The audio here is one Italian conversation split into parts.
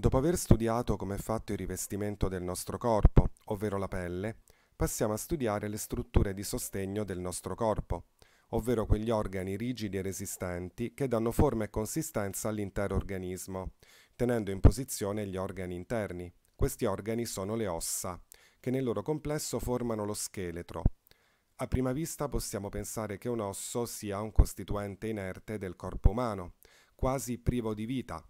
Dopo aver studiato come è fatto il rivestimento del nostro corpo, ovvero la pelle, passiamo a studiare le strutture di sostegno del nostro corpo, ovvero quegli organi rigidi e resistenti che danno forma e consistenza all'intero organismo, tenendo in posizione gli organi interni. Questi organi sono le ossa, che nel loro complesso formano lo scheletro. A prima vista possiamo pensare che un osso sia un costituente inerte del corpo umano, quasi privo di vita,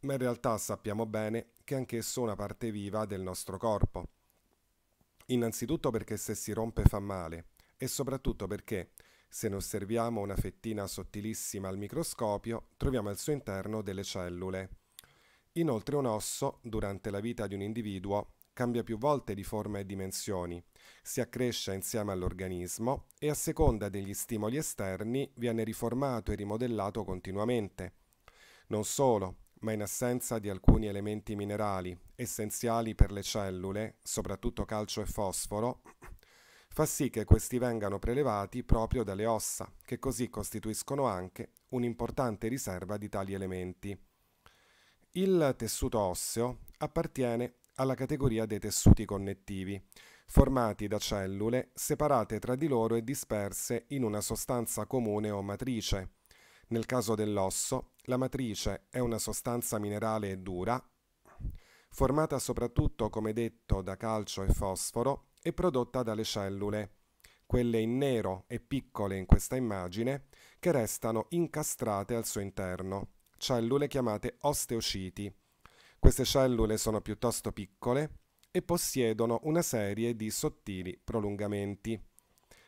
ma in realtà sappiamo bene che anch'esso è una parte viva del nostro corpo. Innanzitutto perché se si rompe fa male e soprattutto perché se ne osserviamo una fettina sottilissima al microscopio troviamo al suo interno delle cellule. Inoltre un osso, durante la vita di un individuo, cambia più volte di forma e dimensioni, si accresce insieme all'organismo e a seconda degli stimoli esterni viene riformato e rimodellato continuamente. Non solo, ma in assenza di alcuni elementi minerali essenziali per le cellule, soprattutto calcio e fosforo, fa sì che questi vengano prelevati proprio dalle ossa, che così costituiscono anche un'importante riserva di tali elementi. Il tessuto osseo appartiene alla categoria dei tessuti connettivi, formati da cellule separate tra di loro e disperse in una sostanza comune o matrice, nel caso dell'osso, la matrice è una sostanza minerale dura, formata soprattutto, come detto, da calcio e fosforo e prodotta dalle cellule, quelle in nero e piccole in questa immagine, che restano incastrate al suo interno, cellule chiamate osteociti. Queste cellule sono piuttosto piccole e possiedono una serie di sottili prolungamenti.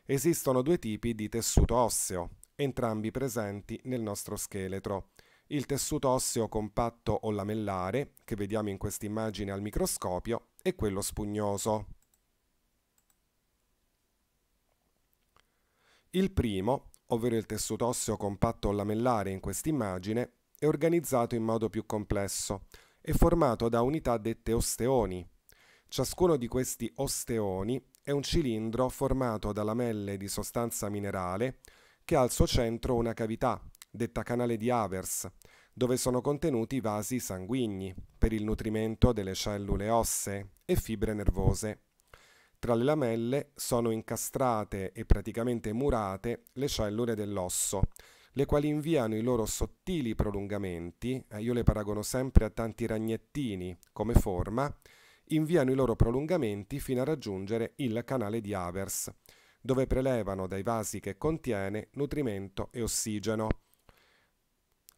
Esistono due tipi di tessuto osseo, entrambi presenti nel nostro scheletro. Il tessuto osseo compatto o lamellare, che vediamo in questa immagine al microscopio, e quello spugnoso. Il primo, ovvero il tessuto osseo compatto o lamellare in questa immagine, è organizzato in modo più complesso, è formato da unità dette osteoni. Ciascuno di questi osteoni è un cilindro formato da lamelle di sostanza minerale che ha al suo centro una cavità, detta canale di Avers, dove sono contenuti vasi sanguigni per il nutrimento delle cellule ossee e fibre nervose. Tra le lamelle sono incastrate e praticamente murate le cellule dell'osso, le quali inviano i loro sottili prolungamenti, eh, io le paragono sempre a tanti ragnettini come forma, inviano i loro prolungamenti fino a raggiungere il canale di Avers, dove prelevano dai vasi che contiene nutrimento e ossigeno.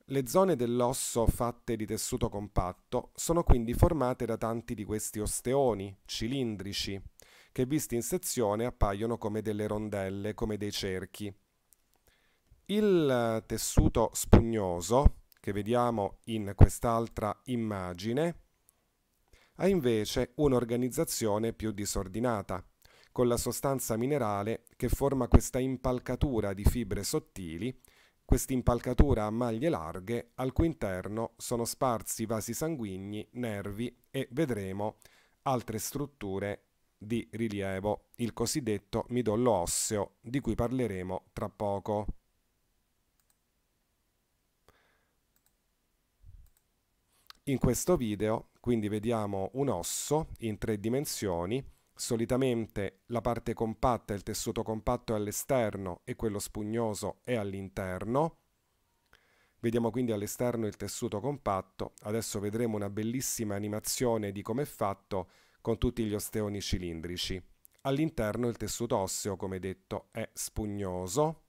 Le zone dell'osso fatte di tessuto compatto sono quindi formate da tanti di questi osteoni, cilindrici, che visti in sezione appaiono come delle rondelle, come dei cerchi. Il tessuto spugnoso, che vediamo in quest'altra immagine, ha invece un'organizzazione più disordinata con la sostanza minerale che forma questa impalcatura di fibre sottili, quest'impalcatura a maglie larghe al cui interno sono sparsi vasi sanguigni, nervi e vedremo altre strutture di rilievo, il cosiddetto midollo osseo di cui parleremo tra poco. In questo video quindi vediamo un osso in tre dimensioni Solitamente la parte compatta, il tessuto compatto è all'esterno e quello spugnoso è all'interno. Vediamo quindi all'esterno il tessuto compatto. Adesso vedremo una bellissima animazione di come è fatto con tutti gli osteoni cilindrici. All'interno il tessuto osseo, come detto, è spugnoso.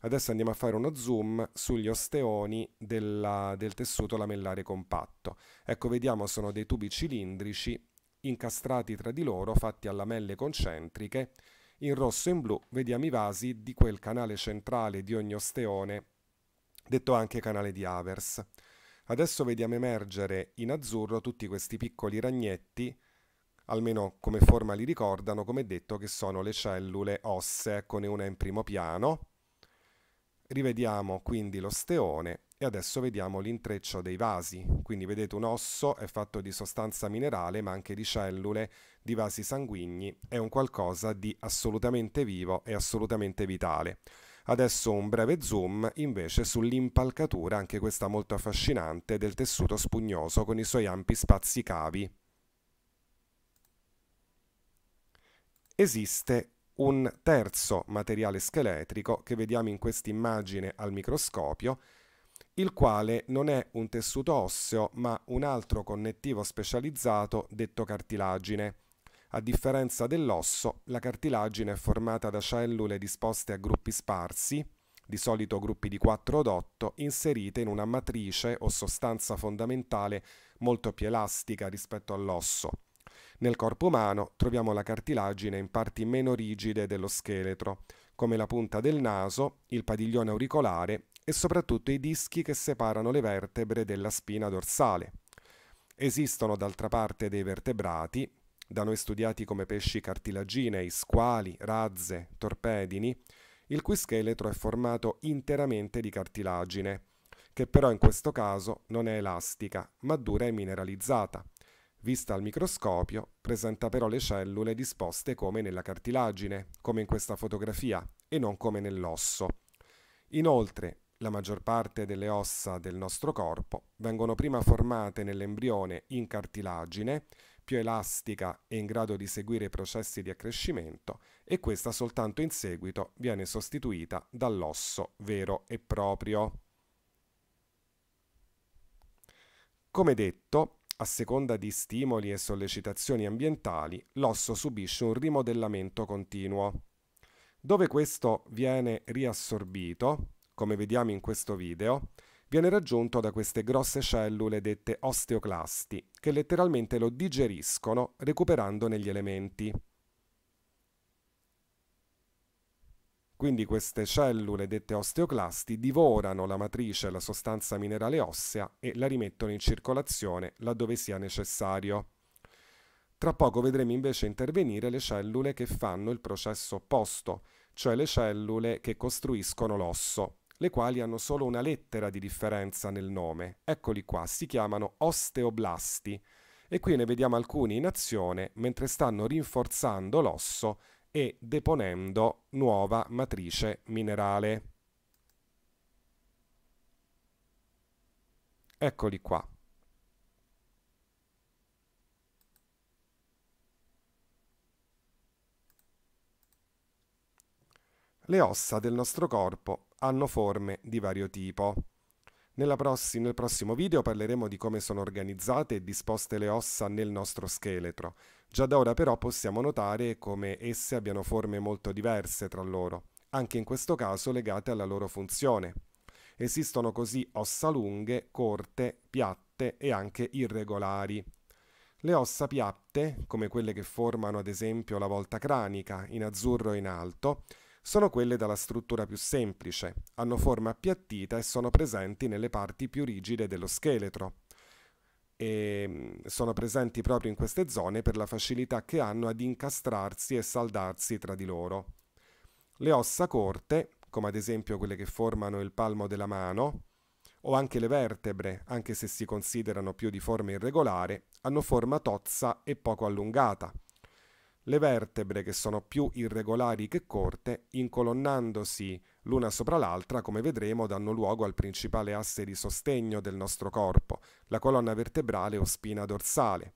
Adesso andiamo a fare uno zoom sugli osteoni della, del tessuto lamellare compatto. Ecco, vediamo, sono dei tubi cilindrici incastrati tra di loro, fatti a lamelle concentriche. In rosso e in blu vediamo i vasi di quel canale centrale di ogni osteone, detto anche canale di Avers. Adesso vediamo emergere in azzurro tutti questi piccoli ragnetti, almeno come forma li ricordano, come detto che sono le cellule ossee, eccone una in primo piano. Rivediamo quindi l'osteone e adesso vediamo l'intreccio dei vasi, quindi vedete un osso è fatto di sostanza minerale ma anche di cellule, di vasi sanguigni, è un qualcosa di assolutamente vivo e assolutamente vitale. Adesso un breve zoom invece sull'impalcatura, anche questa molto affascinante, del tessuto spugnoso con i suoi ampi spazi cavi. Esiste un terzo materiale scheletrico che vediamo in questa immagine al microscopio il quale non è un tessuto osseo ma un altro connettivo specializzato detto cartilagine. A differenza dell'osso, la cartilagine è formata da cellule disposte a gruppi sparsi, di solito gruppi di 4 od 8, inserite in una matrice o sostanza fondamentale molto più elastica rispetto all'osso. Nel corpo umano troviamo la cartilagine in parti meno rigide dello scheletro, come la punta del naso, il padiglione auricolare e soprattutto i dischi che separano le vertebre della spina dorsale. Esistono d'altra parte dei vertebrati, da noi studiati come pesci cartilaginei, squali, razze, torpedini, il cui scheletro è formato interamente di cartilagine, che però in questo caso non è elastica, ma dura e mineralizzata. Vista al microscopio, presenta però le cellule disposte come nella cartilagine, come in questa fotografia, e non come nell'osso. Inoltre, la maggior parte delle ossa del nostro corpo vengono prima formate nell'embrione in cartilagine, più elastica e in grado di seguire i processi di accrescimento, e questa soltanto in seguito viene sostituita dall'osso vero e proprio. Come detto, a seconda di stimoli e sollecitazioni ambientali, l'osso subisce un rimodellamento continuo. Dove questo viene riassorbito, come vediamo in questo video, viene raggiunto da queste grosse cellule dette osteoclasti, che letteralmente lo digeriscono recuperandone gli elementi. Quindi queste cellule dette osteoclasti divorano la matrice e la sostanza minerale ossea e la rimettono in circolazione laddove sia necessario. Tra poco vedremo invece intervenire le cellule che fanno il processo opposto, cioè le cellule che costruiscono l'osso le quali hanno solo una lettera di differenza nel nome. Eccoli qua, si chiamano osteoblasti e qui ne vediamo alcuni in azione mentre stanno rinforzando l'osso e deponendo nuova matrice minerale. Eccoli qua. Le ossa del nostro corpo hanno forme di vario tipo. Prossi- nel prossimo video parleremo di come sono organizzate e disposte le ossa nel nostro scheletro. Già da ora però possiamo notare come esse abbiano forme molto diverse tra loro, anche in questo caso legate alla loro funzione. Esistono così ossa lunghe, corte, piatte e anche irregolari. Le ossa piatte, come quelle che formano ad esempio la volta cranica, in azzurro e in alto, sono quelle dalla struttura più semplice, hanno forma appiattita e sono presenti nelle parti più rigide dello scheletro. E ehm, sono presenti proprio in queste zone per la facilità che hanno ad incastrarsi e saldarsi tra di loro. Le ossa corte, come ad esempio quelle che formano il palmo della mano, o anche le vertebre, anche se si considerano più di forma irregolare, hanno forma tozza e poco allungata le vertebre che sono più irregolari che corte, incolonnandosi l'una sopra l'altra, come vedremo, danno luogo al principale asse di sostegno del nostro corpo, la colonna vertebrale o spina dorsale.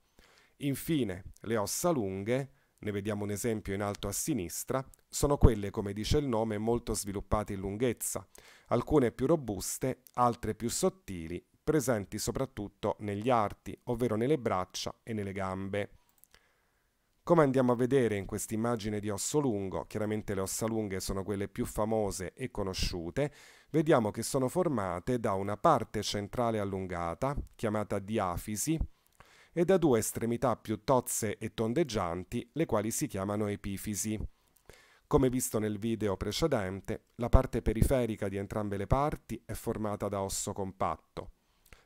Infine, le ossa lunghe, ne vediamo un esempio in alto a sinistra, sono quelle, come dice il nome, molto sviluppate in lunghezza, alcune più robuste, altre più sottili, presenti soprattutto negli arti, ovvero nelle braccia e nelle gambe. Come andiamo a vedere in questa immagine di osso lungo, chiaramente le ossa lunghe sono quelle più famose e conosciute, vediamo che sono formate da una parte centrale allungata, chiamata diafisi, e da due estremità più tozze e tondeggianti, le quali si chiamano epifisi. Come visto nel video precedente, la parte periferica di entrambe le parti è formata da osso compatto,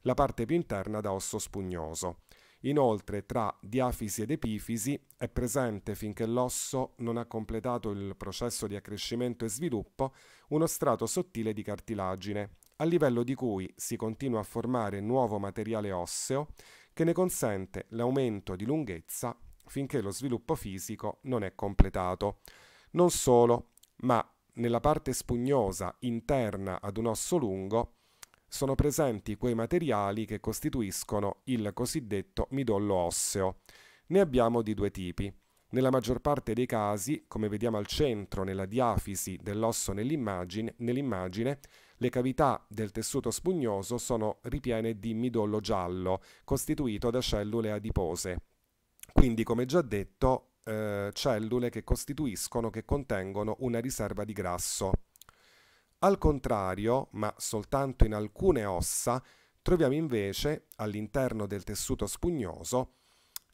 la parte più interna da osso spugnoso Inoltre tra diafisi ed epifisi è presente finché l'osso non ha completato il processo di accrescimento e sviluppo uno strato sottile di cartilagine, a livello di cui si continua a formare nuovo materiale osseo che ne consente l'aumento di lunghezza finché lo sviluppo fisico non è completato. Non solo, ma nella parte spugnosa interna ad un osso lungo sono presenti quei materiali che costituiscono il cosiddetto midollo osseo. Ne abbiamo di due tipi. Nella maggior parte dei casi, come vediamo al centro nella diafisi dell'osso nell'immagine, nell le cavità del tessuto spugnoso sono ripiene di midollo giallo, costituito da cellule adipose. Quindi, come già detto, eh, cellule che costituiscono, che contengono una riserva di grasso. Al contrario, ma soltanto in alcune ossa, troviamo invece all'interno del tessuto spugnoso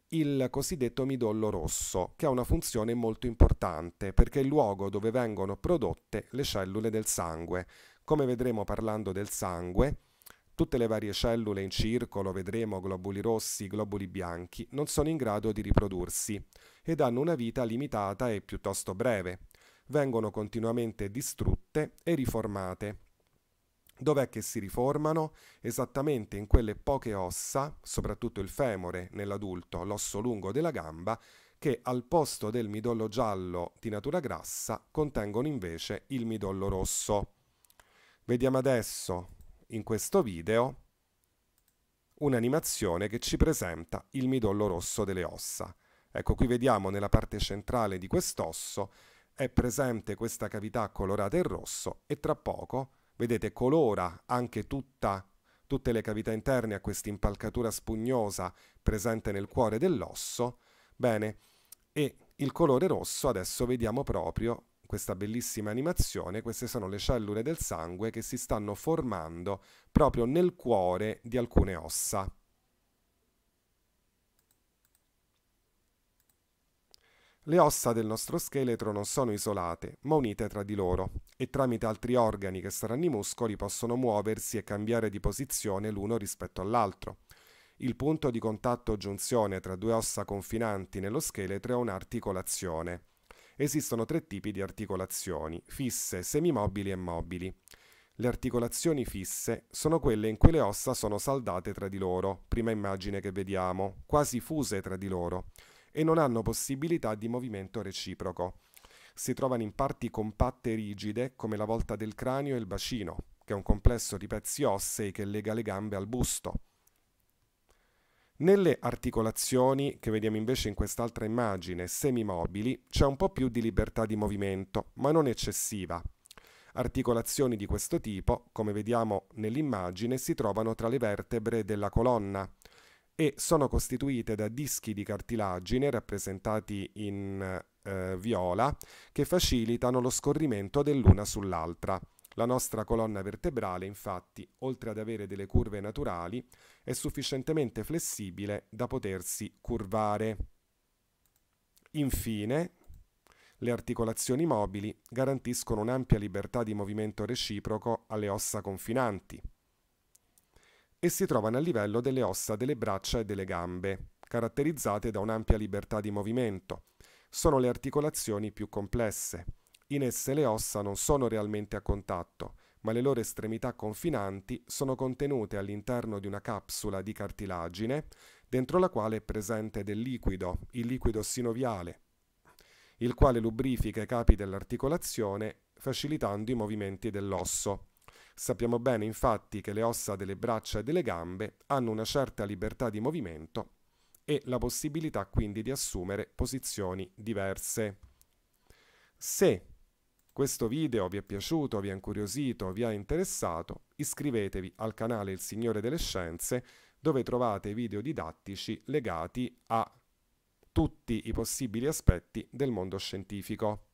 il cosiddetto midollo rosso, che ha una funzione molto importante perché è il luogo dove vengono prodotte le cellule del sangue. Come vedremo parlando del sangue, tutte le varie cellule in circolo, vedremo globuli rossi, globuli bianchi, non sono in grado di riprodursi ed hanno una vita limitata e piuttosto breve vengono continuamente distrutte e riformate. Dov'è che si riformano? Esattamente in quelle poche ossa, soprattutto il femore nell'adulto, l'osso lungo della gamba, che al posto del midollo giallo di natura grassa contengono invece il midollo rosso. Vediamo adesso in questo video un'animazione che ci presenta il midollo rosso delle ossa. Ecco qui vediamo nella parte centrale di quest'osso è presente questa cavità colorata in rosso e tra poco, vedete, colora anche tutta, tutte le cavità interne a questa impalcatura spugnosa presente nel cuore dell'osso. Bene, e il colore rosso adesso vediamo proprio questa bellissima animazione, queste sono le cellule del sangue che si stanno formando proprio nel cuore di alcune ossa. Le ossa del nostro scheletro non sono isolate, ma unite tra di loro, e tramite altri organi che saranno i muscoli possono muoversi e cambiare di posizione l'uno rispetto all'altro. Il punto di contatto o giunzione tra due ossa confinanti nello scheletro è un'articolazione. Esistono tre tipi di articolazioni, fisse, semimobili e mobili. Le articolazioni fisse sono quelle in cui le ossa sono saldate tra di loro, prima immagine che vediamo, quasi fuse tra di loro e non hanno possibilità di movimento reciproco. Si trovano in parti compatte e rigide come la volta del cranio e il bacino, che è un complesso di pezzi ossei che lega le gambe al busto. Nelle articolazioni, che vediamo invece in quest'altra immagine, semimobili, c'è un po' più di libertà di movimento, ma non eccessiva. Articolazioni di questo tipo, come vediamo nell'immagine, si trovano tra le vertebre della colonna, e sono costituite da dischi di cartilagine rappresentati in eh, viola che facilitano lo scorrimento dell'una sull'altra. La nostra colonna vertebrale, infatti, oltre ad avere delle curve naturali, è sufficientemente flessibile da potersi curvare. Infine, le articolazioni mobili garantiscono un'ampia libertà di movimento reciproco alle ossa confinanti e si trovano a livello delle ossa delle braccia e delle gambe, caratterizzate da un'ampia libertà di movimento. Sono le articolazioni più complesse. In esse le ossa non sono realmente a contatto, ma le loro estremità confinanti sono contenute all'interno di una capsula di cartilagine dentro la quale è presente del liquido, il liquido sinoviale, il quale lubrifica i capi dell'articolazione facilitando i movimenti dell'osso. Sappiamo bene infatti che le ossa delle braccia e delle gambe hanno una certa libertà di movimento e la possibilità quindi di assumere posizioni diverse. Se questo video vi è piaciuto, vi è incuriosito, vi ha interessato, iscrivetevi al canale Il Signore delle Scienze dove trovate video didattici legati a tutti i possibili aspetti del mondo scientifico.